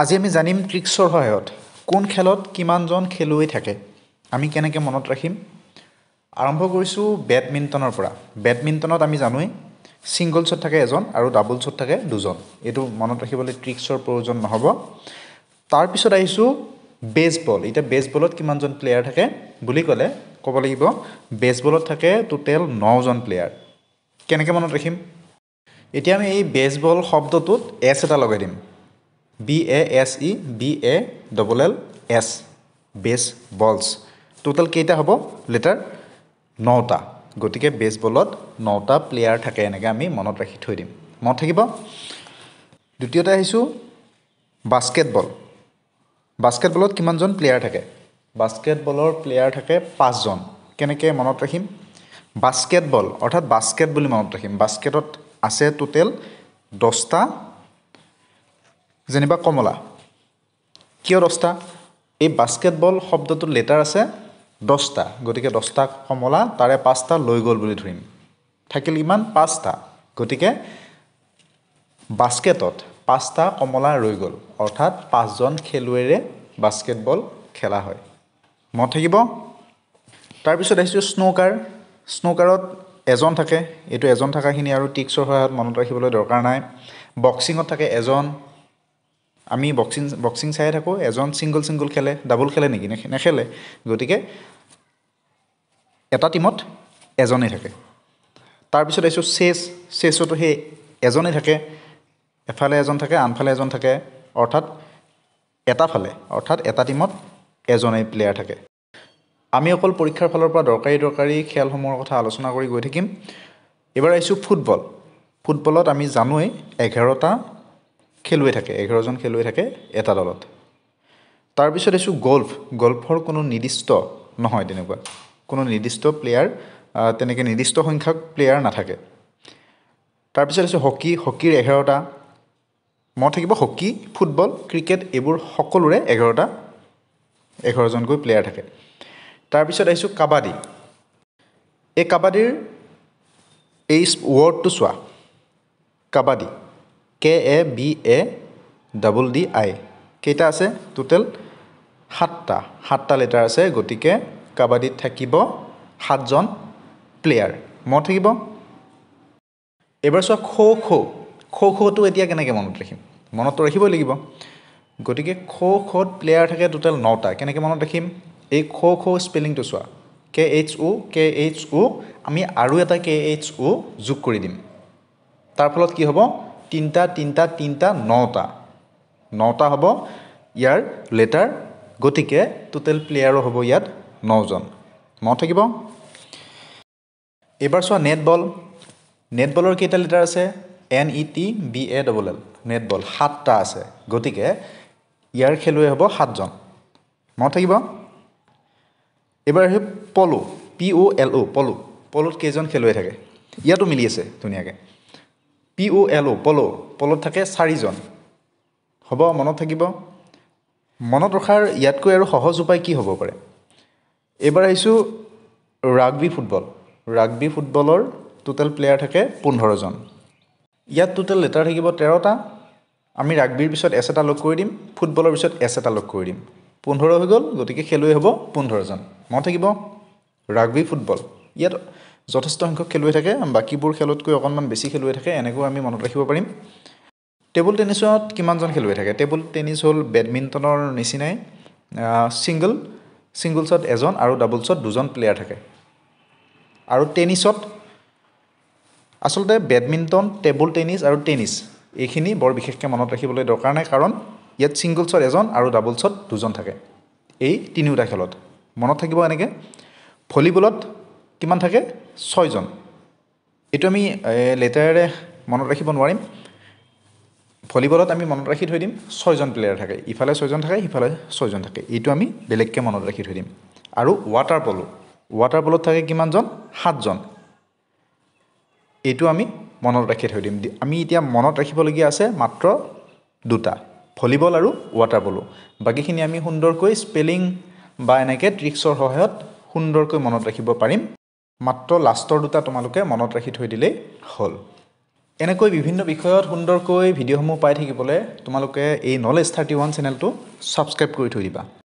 আজি আমি জানিম ট্ৰিক্সৰ সহায়ত কোন খেলত কিমানজন খেলুৱৈ থাকে আমি কেনেকৈ মনত ৰাখিম আৰম্ভ কৰিছোঁ বেডমিণ্টনৰ পৰা বেডমিণ্টনত আমি জানোৱেই ছিংগলছত থাকে এজন আৰু ডাবলছত থাকে দুজন এইটো মনত ৰাখিবলৈ ট্ৰিক্সৰ প্ৰয়োজন নহ'ব তাৰপিছত আহিছোঁ বেছবল এতিয়া বেছবলত কিমানজন প্লেয়াৰ থাকে বুলি ক'লে ক'ব লাগিব বেছবলত থাকে টোটেল নজন প্লেয়াৰ কেনেকৈ মনত ৰাখিম এতিয়া আমি এই বেছবল শব্দটোত এছ এটা লগাই দিম B A S E B A double L S base balls total কেইটা হ'ব লেটাৰ নটা গতিকে বেছ বলত নটা প্লেয়াৰ থাকে এনেকৈ আমি মনত ৰাখি থৈ দিম মনত থাকিব দ্বিতীয়তে আহিছোঁ বাস্কেট বল বাস্কেট বলত কিমানজন প্লেয়াৰ থাকে বাস্কেট বলৰ প্লেয়াৰ থাকে পাঁচজন কেনেকৈ মনত ৰাখিম বাস্কেট বল অৰ্থাৎ বাস্কেট বুলি মনত ৰাখিম বাস্কেটত আছে টোটেল দহটা যেনিবা কমলা কিয় দহটা এই বাস্কেটবল শব্দটোৰ লেটাৰ আছে দহটা গতিকে দহটা কমলা তাৰে পাঁচটা লৈ গ'ল বুলি ধৰিম থাকিল ইমান পাঁচটা গতিকে বাস্কেটত পাঁচটা কমলা ৰৈ গ'ল অৰ্থাৎ পাঁচজন খেলুৱৈৰে বাস্কেটবল খেলা হয় মনত থাকিব তাৰপিছত আহিছোঁ স্নুকাৰ স্নুকাৰত এজন থাকে এইটো এজন থকাখিনি আৰু টিক্সৰ সহায়ত মনত ৰাখিবলৈ দৰকাৰ নাই বক্সিঙত থাকে এজন আমি বক্সিং বক্সিং চাই থাকোঁ এজন ছিংগল ছিংগল খেলে ডাবল খেলে নেকি নেখেলে গতিকে এটা টীমত এজনেই থাকে তাৰপিছত আহিছোঁ চেছ চেছতো সেই এজনেই থাকে এফালে এজন থাকে আনফালে এজন থাকে অৰ্থাৎ এটা ফালে অৰ্থাৎ এটা টীমত এজনেই প্লেয়াৰ থাকে আমি অকল পৰীক্ষাৰ ফালৰ পৰা দৰকাৰী দৰকাৰী খেলসমূহৰ কথা আলোচনা কৰি গৈ থাকিম এইবাৰ আহিছোঁ ফুটবল ফুটবলত আমি জানোৱেই এঘাৰটা খেলুৱৈ থাকে এঘাৰজন খেলুৱৈ থাকে এটা দলত তাৰপিছত আহিছোঁ গল্ফ গল্ফৰ কোনো নিৰ্দিষ্ট নহয় তেনেকুৱা কোনো নিৰ্দিষ্ট প্লেয়াৰ তেনেকৈ নিৰ্দিষ্ট সংখ্যক প্লেয়াৰ নাথাকে তাৰপিছত আহিছোঁ হকী হকীৰ এঘাৰটা মনত থাকিব হকী ফুটবল ক্ৰিকেট এইবোৰ সকলোৰে এঘাৰটা এঘাৰজনকৈ প্লেয়াৰ থাকে তাৰপিছত আহিছোঁ কাবাডী এই কাবাডীৰ এই ৱৰ্ডটো চোৱা kabaddi K A B A double D I কেইটা আছে টোটেল সাতটা সাতটা লেটাৰ আছে গতিকে কাবাডীত থাকিব সাতজন প্লেয়াৰ মনত থাকিব এইবাৰ চোৱা খ' খ' খ' খ'টো এতিয়া কেনেকৈ মনত ৰাখিম মনততো ৰাখিবই লাগিব গতিকে খ' খ'ত প্লেয়াৰ থাকে টোটেল নটা কেনেকৈ মনত ৰাখিম এই খ' খ' স্পেলিংটো চোৱা K H O K H O আমি আৰু এটা কে এইচ ও যোগ কৰি দিম তাৰ ফলত কি হ'ব তিনিটা তিনিটা তিনিটা নটা নটা হ'ব ইয়াৰ লেটাৰ গতিকে টোটেল প্লেয়াৰো হ'ব ইয়াত নজন মনত থাকিব এইবাৰ চোৱা নেট বল নেট বলৰ কেইটা লেটাৰ আছে N E T B A double L netball সাতটা আছে গতিকে ইয়াৰ খেলুৱৈ হ'ব সাতজন মনত থাকিব এইবাৰ আহিব পলু পি অ' এল অ' পলু পলুত কেইজন খেলুৱৈ থাকে ইয়াতো মিলি আছে ধুনীয়াকৈ পি অ' এল অ' পল' পল'ত থাকে চাৰিজন হ'ব মনত থাকিব মনত ৰখাৰ ইয়াতকৈ আৰু সহজ উপায় কি হ'ব পাৰে এইবাৰ আহিছোঁ ৰাগবী ফুটবল ৰাগবী ফুটবলৰ টোটেল প্লেয়াৰ থাকে পোন্ধৰজন ইয়াত টোটেল লেটাৰ থাকিব তেৰটা আমি ৰাগবীৰ পিছত এছ এটা লগ কৰি দিম ফুটবলৰ পিছত এছ এটা লগ কৰি দিম পোন্ধৰ হৈ গ'ল গতিকে খেলুৱৈ হ'ব পোন্ধৰজন মনত থাকিব ৰাগবী ফুটবল ইয়াত যথেষ্ট সংখ্যক খেলুৱৈ থাকে বাকীবোৰ খেলতকৈ অকণমান বেছি খেলুৱৈ থাকে এনেকৈও আমি মনত ৰাখিব পাৰিম টেবুল টেনিছত কিমানজন খেলুৱৈ থাকে টেবুল টেনিছ হ'ল বেডমিণ্টনৰ নিচিনাই ছিংগল ছিংগলছত এজন আৰু ডাবলছত দুজন প্লেয়াৰ থাকে আৰু টেনিছত আচলতে বেডমিণ্টন টেবুল টেনিছ আৰু টেনিছ এইখিনি বৰ বিশেষকৈ মনত ৰাখিবলৈ দৰকাৰ নাই কাৰণ ইয়াত ছিংগলছত এজন আৰু ডাবলছত দুজন থাকে এই তিনিওটা খেলত মনত থাকিব এনেকৈ ভলীবলত কিমান থাকে ছয়জন এইটো আমি লেটাৰেৰে মনত ৰাখিব নোৱাৰিম ভলীবলত আমি মনত ৰাখি থৈ দিম ছয়জন প্লেয়াৰ থাকে ইফালে ছয়জন থাকে সিফালে ছয়জন থাকে এইটো আমি বেলেগকৈ মনত ৰাখি থৈ দিম আৰু ৱাটাৰ পল' ৱাটাৰ পল'ত থাকে কিমানজন সাতজন এইটো আমি মনত ৰাখি থৈ দিম আমি এতিয়া মনত ৰাখিবলগীয়া আছে মাত্ৰ দুটা ভলীবল আৰু ৱাটাৰ পলো বাকীখিনি আমি সুন্দৰকৈ স্পেলিং বা এনেকৈ ট্ৰিক্সৰ সহায়ত সুন্দৰকৈ মনত ৰাখিব পাৰিম মাত্ৰ লাষ্টৰ দুটা তোমালোকে মনত ৰাখি থৈ দিলেই হ'ল এনেকৈ বিভিন্ন বিষয়ত সুন্দৰকৈ ভিডিঅ'সমূহ পাই থাকিবলৈ তোমালোকে এই নলেজ থাৰ্টি ওৱান চেনেলটো ছাবস্ক্ৰাইব কৰি থৈ দিবা